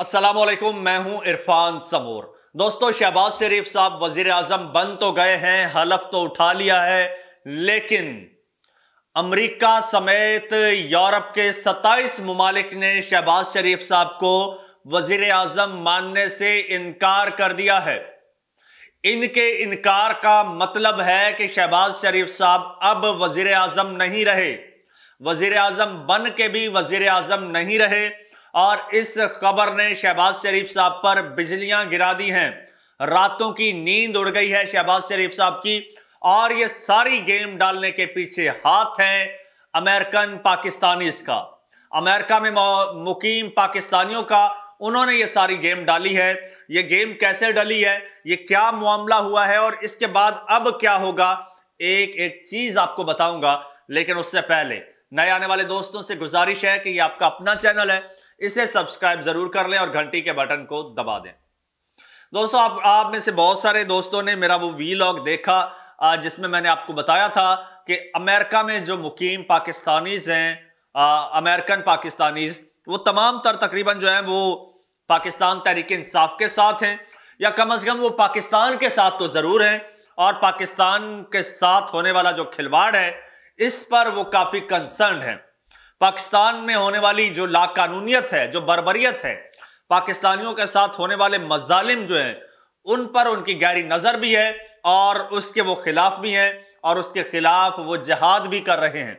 असलम मैं हूं इरफान समूर दोस्तों शहबाज शरीफ साहब वजीर आजम बन तो गए हैं हलफ तो उठा लिया है लेकिन अमेरिका समेत यूरोप के 27 ममालिक ने शहबाज शरीफ साहब को वजीर आजम मानने से इनकार कर दिया है इनके इनकार का मतलब है कि शहबाज शरीफ साहब अब वजीर आजम नहीं रहे वजीर आजम बन के भी वजीर आजम नहीं रहे और इस खबर ने शहबाज शरीफ साहब पर बिजलियां गिरा दी हैं रातों की नींद उड़ गई है शहबाज शरीफ साहब की और ये सारी गेम डालने के पीछे हाथ हैं अमेरिकन पाकिस्तानीज का अमेरिका में मुकीम पाकिस्तानियों का उन्होंने ये सारी गेम डाली है ये गेम कैसे डाली है ये क्या मामला हुआ है और इसके बाद अब क्या होगा एक एक चीज आपको बताऊंगा लेकिन उससे पहले नए आने वाले दोस्तों से गुजारिश है कि ये आपका अपना चैनल है इसे सब्सक्राइब जरूर कर लें और घंटी के बटन को दबा दें दोस्तों आप आप में से बहुत सारे दोस्तों ने मेरा वो वी लॉग देखा जिसमें मैंने आपको बताया था कि अमेरिका में जो मुकीम पाकिस्तानीज हैं अमेरिकन पाकिस्तानीज वो तमाम तर तकरीबन जो है वो पाकिस्तान तहरीक इंसाफ के साथ हैं या कम अज़ कम वो पाकिस्तान के साथ तो ज़रूर हैं और पाकिस्तान के साथ होने वाला जो खिलवाड़ है इस पर वो काफ़ी कंसर्न है पाकिस्तान में होने वाली जो लाकानूनीत है जो बरबरीत है पाकिस्तानियों के साथ होने वाले मजालिम जो हैं उन पर उनकी गहरी नज़र भी है और उसके वो खिलाफ भी हैं और उसके खिलाफ वो जहाद भी कर रहे हैं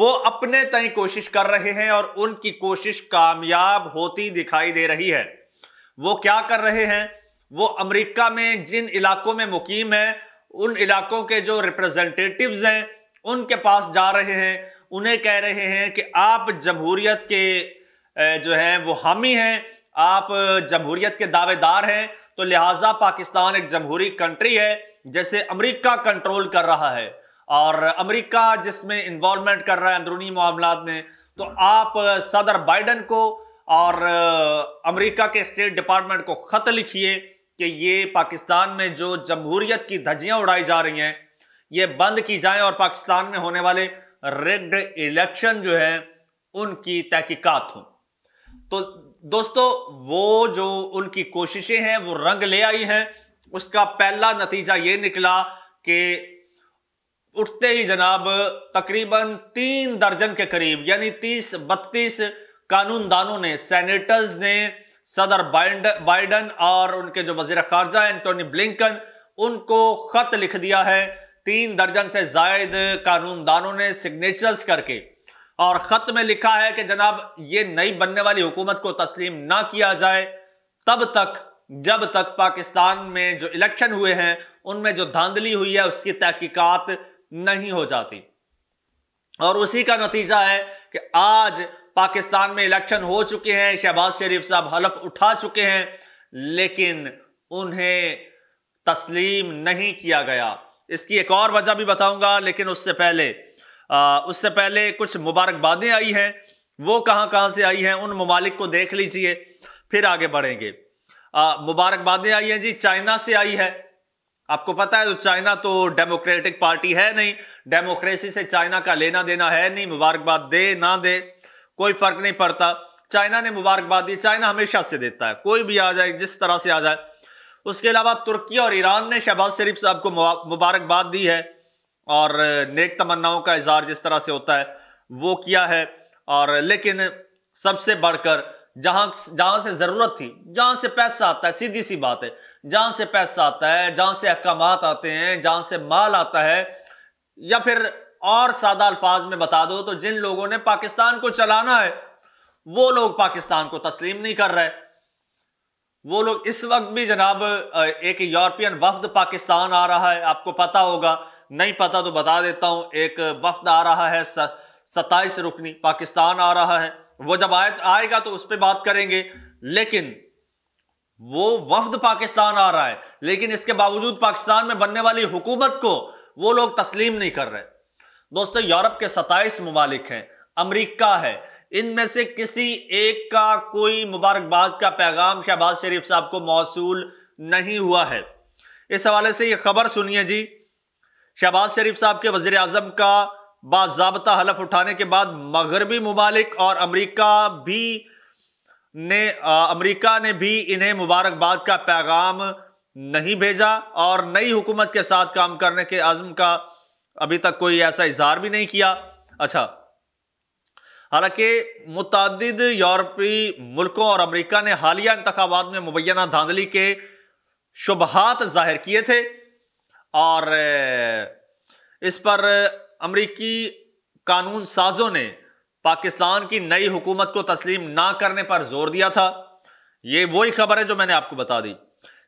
वो अपने तय कोशिश कर रहे हैं और उनकी कोशिश कामयाब होती दिखाई दे रही है वो क्या कर रहे हैं वो अमेरिका में जिन इलाकों में मुकीम है उन इलाकों के जो रिप्रेजेंटेटिव्स हैं उनके पास जा रहे हैं उन्हें कह रहे हैं कि आप जमहूरियत के जो हैं वो हामी हैं आप जमहूरियत के दावेदार हैं तो लिहाजा पाकिस्तान एक जमहूरी कंट्री है जैसे अमरीका कंट्रोल कर रहा है और अमरीका जिसमें इन्वॉलमेंट कर रहा है अंदरूनी मामला में तो आप सदर बाइडन को और अमेरिका के स्टेट डिपार्टमेंट को ख़त लिखिए कि ये पाकिस्तान में जो जमहूरियत की धज्जियाँ उड़ाई जा रही हैं ये बंद की जाएं और पाकिस्तान में होने वाले रिग्ड इलेक्शन जो है उनकी तहकीकात हो तो दोस्तों वो जो उनकी कोशिशें हैं वो रंग ले आई हैं उसका पहला नतीजा ये निकला कि उठते ही जनाब तकरीबन तीन दर्जन के करीब यानी तीस बत्तीस कानूनदानों ने सेनेटर्स ने सदर बाइडन और उनके जो वजीर खारजा एंटोनी ब्लिंकन उनको खत लिख दिया है तीन दर्जन से जायद कानूनदानों ने सिग्नेचर्स करके और खत में लिखा है कि जनाब ये नई बनने वाली हुकूमत को तस्लीम ना किया जाए तब तक जब तक पाकिस्तान में जो इलेक्शन हुए हैं उनमें जो धांधली हुई है उसकी तहकीकत नहीं हो जाती और उसी का नतीजा है कि आज पाकिस्तान में इलेक्शन हो चुके हैं शहबाज शरीफ साहब हलफ उठा चुके हैं लेकिन उन्हें तस्लीम नहीं किया गया इसकी एक और वजह भी बताऊंगा लेकिन उससे पहले आ, उससे पहले कुछ मुबारकबादें आई हैं वो कहाँ कहाँ से आई हैं उन ममालिक को देख लीजिए फिर आगे बढ़ेंगे मुबारकबादें आई हैं जी चाइना से आई है आपको पता है तो चाइना तो डेमोक्रेटिक पार्टी है नहीं डेमोक्रेसी से चाइना का लेना देना है नहीं मुबारकबाद दे ना दे कोई फर्क नहीं पड़ता चाइना ने मुबारकबाद दी चाइना हमेशा से देता है कोई भी आ जाए जिस तरह से आ जाए उसके अलावा तुर्की और ईरान ने शहबाज शरीफ साहब को मुबारकबाद दी है और नेक तमन्नाओं का इजहार जिस तरह से होता है वो किया है और लेकिन सबसे बढ़कर जहां जहां से ज़रूरत थी जहां से पैसा आता है सीधी सी बात है जहां से पैसा आता है जहां से अहकाम आते हैं जहां से माल आता है या फिर और सादा अल्फाज में बता दो तो जिन लोगों ने पाकिस्तान को चलाना है वो लोग पाकिस्तान को तस्लीम नहीं कर रहे वो लोग इस वक्त भी जनाब एक यूरोपियन वफद पाकिस्तान आ रहा है आपको पता होगा नहीं पता तो बता देता हूँ एक वफद आ रहा है सत्ताईस रुकनी पाकिस्तान आ रहा है वो जब आए आएगा तो उस पर बात करेंगे लेकिन वो वफद पाकिस्तान आ रहा है लेकिन इसके बावजूद पाकिस्तान में बनने वाली हुकूमत को वो लोग तस्लीम नहीं कर रहे दोस्तों यूरोप के सत्ताईस ममालिक हैं अमरीका है इनमें से किसी एक का कोई मुबारकबाद का पैगाम शहबाज शरीफ साहब को मौसू नहीं हुआ है इस हवाले से यह खबर सुनिए जी शहबाज शरीफ साहब के वजीर अजम का बाबा हलफ उठाने के बाद मगरबी ममालिक और अमरीका भी ने अमरीका ने भी इन्हें मुबारकबाद का पैगाम नहीं भेजा और नई हुकूमत के साथ काम करने के आज़म का अभी तक कोई ऐसा इजहार भी नहीं किया अच्छा हालांकि मुतद यूरोपी मुल्कों और अमरीका ने हालिया इंतबात में मुबैना धांधली के शुबहत जाहिर किए थे और इस पर अमरीकी कानून साजों ने पाकिस्तान की नई हुकूमत को तस्लीम ना करने पर जोर दिया था ये वही खबर है जो मैंने आपको बता दी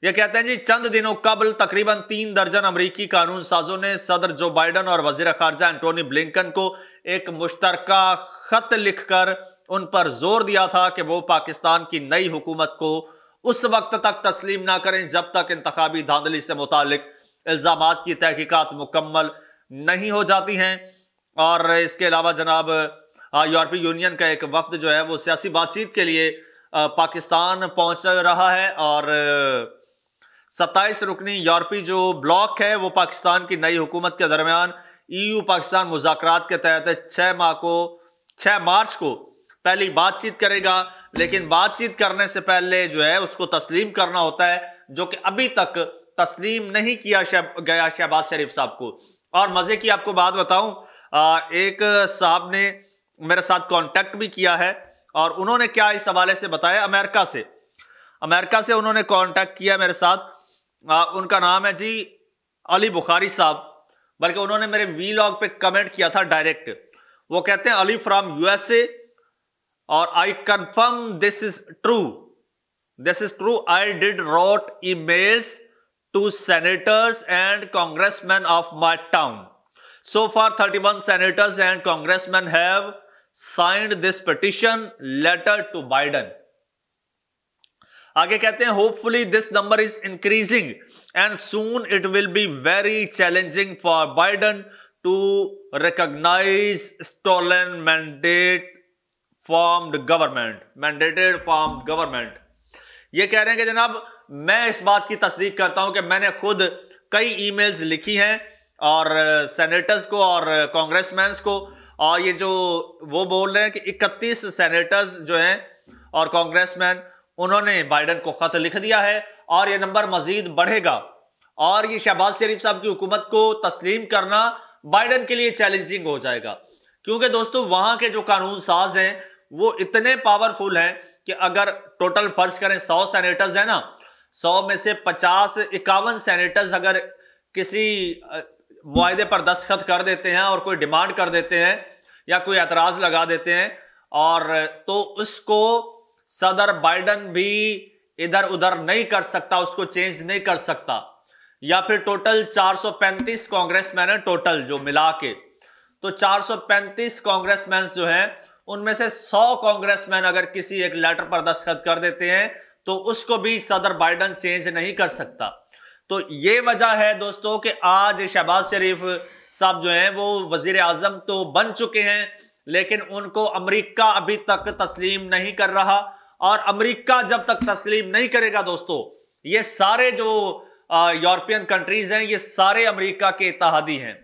ये कहते हैं जी चंद दिनों कबल तकरीबन तीन दर्जन अमरीकी कानून साजों ने सदर जो बाइडन और वजीर खारजा एंटोनी ब्लिंकन को एक मुश्तरक ख़त लिखकर उन पर जोर दिया था कि वो पाकिस्तान की नई हुकूमत को उस वक्त तक तस्लीम ना करें जब तक इंतबी धांधली से मुतक इल्ज़ाम की तहकीकत मुकम्मल नहीं हो जाती हैं और इसके अलावा जनाब यूरोपीय यूनियन का एक वक्त जो है वो सियासी बातचीत के लिए पाकिस्तान पहुंच रहा है और सत्ताईस रुकनी यूरोपी जो ब्लॉक है वो पाकिस्तान की नई हुकूमत के दरमियान ईयू पाकिस्तान मुजाकर के तहत छः माह को छः मार्च को पहली बातचीत करेगा लेकिन बातचीत करने से पहले जो है उसको तस्लीम करना होता है जो कि अभी तक तस्लीम नहीं किया शब, गया शहबाज शरीफ साहब को और मज़े की आपको बात बताऊं एक साहब ने मेरे साथ कांटेक्ट भी किया है और उन्होंने क्या इस हवाले से बताया अमेरिका से अमेरिका से उन्होंने कांटेक्ट किया मेरे साथ आ, उनका नाम है जी अली बुखारी साहब बल्कि उन्होंने मेरे वीलॉग पर कमेंट किया था डायरेक्ट वो कहते हैं अली फ्रॉम यूएसए और I confirm this is true this is true I did wrote image to senators and congressman of my town so thirty one senators and congressman have signed this petition letter to Biden आगे कहते हैं hopefully this number is increasing and soon it will be very challenging for Biden to recognise stolen mandate formed government mandated form government ये कह रहे हैं कि जनाब मैं इस बात की तस्दीक करता हूं कि मैंने खुद कई ईमेल्स लिखी हैं और सेनेटर्स को और कांग्रेसमैन्स को और ये जो वो बोल रहे हैं कि 31 सेनेटर्स जो हैं और कांग्रेसमैन उन्होंने बाइडन को खत लिख दिया है और यह नंबर मजीद बढ़ेगा और ये शहबाज शरीफ साहब की हुकूमत को तस्लीम करना बाइडन के लिए चैलेंजिंग हो जाएगा क्योंकि दोस्तों वहां के जो कानून साज हैं वो इतने पावरफुल हैं कि अगर टोटल फर्ज करें सौ सेनेटर्स हैं ना सौ में से पचास इक्यावन सेनेटर्स अगर किसी माहदे पर दस्खत कर देते हैं और कोई डिमांड कर देते हैं या कोई एतराज़ लगा देते हैं और तो उसको सदर बाइडन भी इधर उधर नहीं कर सकता उसको चेंज नहीं कर सकता या फिर टोटल 435 कांग्रेसमैन है टोटल जो मिला के तो 435 कांग्रेसमैन जो हैं उनमें से 100 कांग्रेसमैन अगर किसी एक लेटर पर दस्तखत कर देते हैं तो उसको भी सदर बाइडन चेंज नहीं कर सकता तो ये वजह है दोस्तों कि आज शहबाज शरीफ साहब जो हैं वो वजीर आजम तो बन चुके हैं लेकिन उनको अमेरिका अभी तक तस्लीम नहीं कर रहा और अमेरिका जब तक तस्लीम नहीं करेगा दोस्तों ये सारे जो यूरोपियन कंट्रीज हैं ये सारे अमेरिका के इतिहादी हैं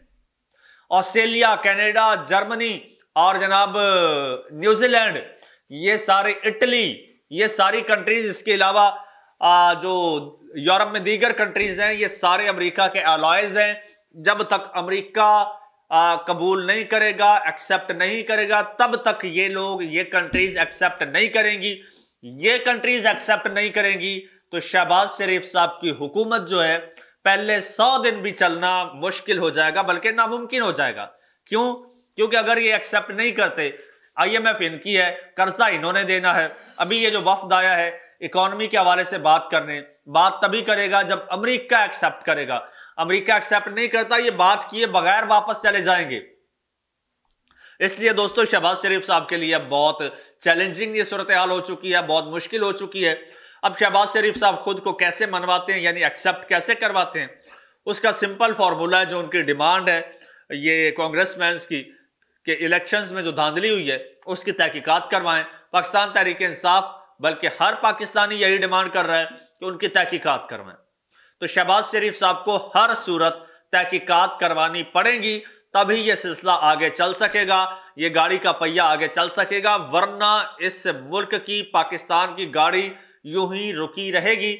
ऑस्ट्रेलिया कनाडा जर्मनी और जनाब न्यूजीलैंड ये सारे इटली ये सारी कंट्रीज इसके अलावा जो यूरोप में दीगर कंट्रीज हैं ये सारे अमेरिका के अलॉयज हैं जब तक अमेरिका आ, कबूल नहीं करेगा एक्सेप्ट नहीं करेगा तब तक ये लोग ये कंट्रीज एक्सेप्ट नहीं करेंगी ये कंट्रीज एक्सेप्ट नहीं करेंगी तो शहबाज शरीफ साहब की हुकूमत जो है पहले सौ दिन भी चलना मुश्किल हो जाएगा बल्कि नामुमकिन हो जाएगा क्यों क्योंकि अगर ये एक्सेप्ट नहीं करते आईएमएफ इनकी है कर्जा इन्होंने देना है अभी ये जो वफद आया है इकोनॉमी के हवाले से बात करने बात तभी करेगा जब अमेरिका एक्सेप्ट करेगा अमेरिका एक्सेप्ट नहीं करता ये बात किए बगैर वापस चले जाएंगे इसलिए दोस्तों शहबाज शरीफ साहब के लिए बहुत चैलेंजिंग ये सूरत हाल हो चुकी है बहुत मुश्किल हो चुकी है अब शहबाज शरीफ साहब खुद को कैसे मनवाते हैं यानी एक्सेप्ट कैसे करवाते हैं उसका सिंपल फार्मूला है जो उनकी डिमांड है ये कांग्रेस मैं की कि इलेक्शंस में जो धांधली हुई है उसकी तहकीकात करवाएं पाकिस्तान तहरीक इंसाफ बल्कि हर पाकिस्तानी यही डिमांड कर रहा है कि उनकी तहकीकात करवाएं तो शहबाज शरीफ साहब को हर सूरत तहकीकात करवानी पड़ेगी तभी यह सिलसिला आगे चल सकेगा ये गाड़ी का पहिया आगे चल सकेगा वरना इस मुल्क की पाकिस्तान की गाड़ी यूं ही रुकी रहेगी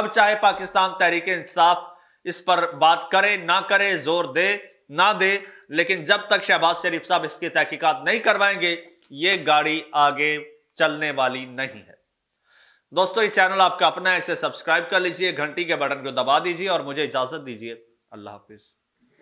अब चाहे पाकिस्तान तहरीक इंसाफ इस पर बात करे ना करे जोर दे ना दे लेकिन जब तक शहबाज शरीफ साहब इसकी तहकीकात नहीं करवाएंगे ये गाड़ी आगे चलने वाली नहीं है दोस्तों ये चैनल आपका अपना है इसे सब्सक्राइब कर लीजिए घंटी के बटन को दबा दीजिए और मुझे इजाजत दीजिए अल्लाह हाफिज़